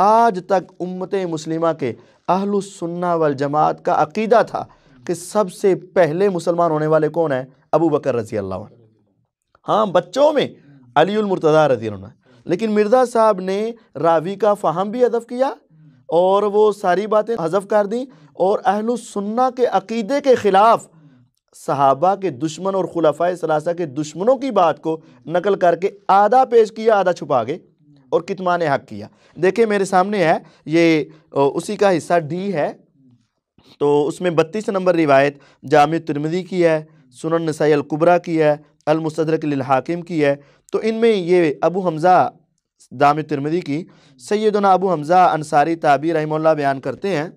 आज तक उम्मत मुस्लिमा के अहलसन्ना वल जमात का अकीदा था कि सबसे पहले मुसलमान होने वाले कौन है अबू बकर रजी अल्लाह हाँ बच्चों में अलीमरतदा रजी लेकिन मिर्ज़ा साहब ने रावी का फाहम भी अदब किया और वो सारी बातें हजफ कर दी और अहलसन्ना के अकीदे के ख़िलाफ़ सहाबा के दुश्मन और खुलफा सलासा के दुश्मनों की बात को नकल करके आधा पेश किया आधा छुपा गए और ने हक किया देखिए मेरे सामने है ये उसी का हिस्सा डी है तो उसमें बत्तीस नंबर रिवायत जाम तिरमदी की है सुनन नसाई अलकुबरा की है अलमसदरक हाकिम की है तो इनमें ये अबू हमज़ा दाम तिरमदी की सैदना अबू हमज़ा अंसारी ताबी रही बयान करते हैं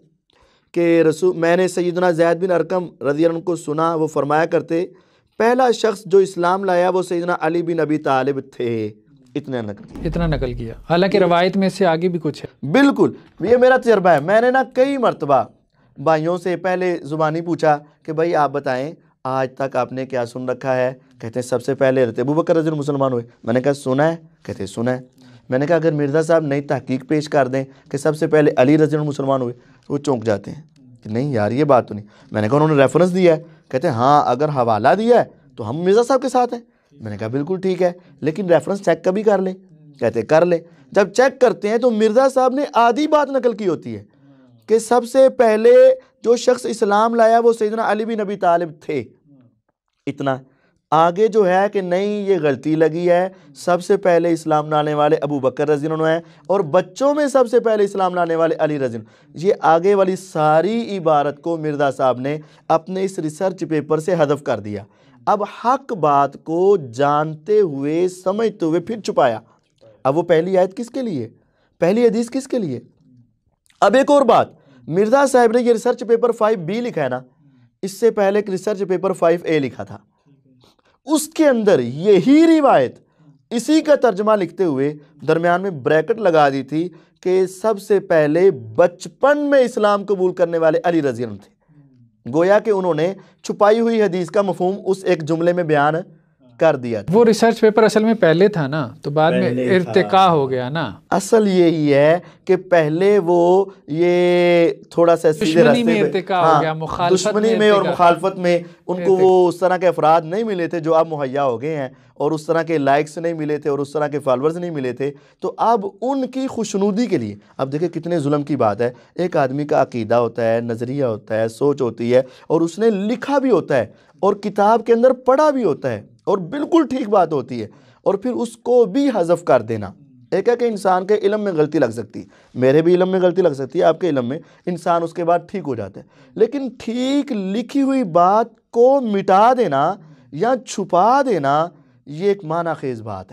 कि रसू मैंने सैदना जैद बिन अरकम रजी को सुना वो फरमाया करते पहला शख्स जो इस्लाम लाया वो सैदना अली बिन अबी तालिब थे इतना नकल किया इतना नकल किया हालांकि रवायत में से आगे भी कुछ है बिल्कुल ये मेरा तजर्बा है मैंने ना कई मरतबा भाइयों से पहले ज़ुबानी पूछा कि भाई आप बताएं आज तक आपने क्या सुन रखा है कहते हैं सबसे पहले रहते अबू बकर रजन मुसलमान हुए मैंने कहा सुना है कहते सुना है मैंने कहा अगर मिर्ज़ा साहब नई तहकीक पेश कर दें कि सबसे पहले अली रजन मुसलमान हुए वो चौंक जाते हैं कि नहीं यार ये बात तो नहीं मैंने कहा उन्होंने रेफरेंस दिया है कहते हैं हाँ अगर हवाला दिया है तो हम मिर्ज़ा साहब के साथ हैं मैंने कहा बिल्कुल ठीक है लेकिन रेफरेंस चेक कभी कर ले कहते कर ले जब चेक करते हैं तो मिर्ज़ा साहब ने आधी बात नकल की होती है कि सबसे पहले जो शख्स इस्लाम लाया वो सैदना अली बिन नबी तालिब थे इतना आगे जो है कि नहीं ये गलती लगी है सबसे पहले इस्लाम लाने वाले अबू बकर रजीन है और बच्चों में सबसे पहले इस्लाम लाने वाले अली रजीन ये आगे वाली सारी इबारत को मिर्ज़ा साहब ने अपने इस रिसर्च पेपर से हदफ कर दिया अब हक बात को जानते हुए समझते हुए फिर छुपाया अब वो पहली आयत किसके लिए पहली हदीस किसके लिए अब एक और बात मिर्जा साहब ने ये रिसर्च पेपर फाइव बी लिखा है ना इससे पहले एक रिसर्च पेपर फाइव ए लिखा था उसके अंदर यही रिवायत इसी का तर्जमा लिखते हुए दरमियान में ब्रैकेट लगा दी थी कि सबसे पहले बचपन में इस्लाम कबूल करने वाले अली रजियन थे गोया कि उन्होंने छुपाई हुई हदीस का मफहम उस एक जुमले में बयान कर दिया वो रिसर्च पेपर असल में पहले था ना तो बाद में इर्तका हो गया ना असल यही है कि पहले वो ये थोड़ा सा दुश्मनी में इर्तका हाँ, हो गया मुखालफत दुश्मनी में और मुखालफत में उनको वो उस तरह के अफराद नहीं मिले थे जो अब मुहैया हो गए हैं और उस तरह के लाइक्स नहीं मिले थे और उस तरह के फॉलोअर्स नहीं मिले थे तो अब उनकी खुशनूदी के लिए अब देखिए कितने जुल्म की बात है एक आदमी का अकीदा होता है नज़रिया होता है सोच होती है और उसने लिखा भी होता है और किताब के अंदर पढ़ा भी होता है और बिल्कुल ठीक बात होती है और फिर उसको भी हजफ कर देना एक है कि इंसान के इलम में गलती लग सकती है मेरे भी इलम में गलती लग सकती है आपके इलम में इंसान उसके बाद ठीक हो जाता है लेकिन ठीक लिखी हुई बात को मिटा देना या छुपा देना ये एक माना खेज बात है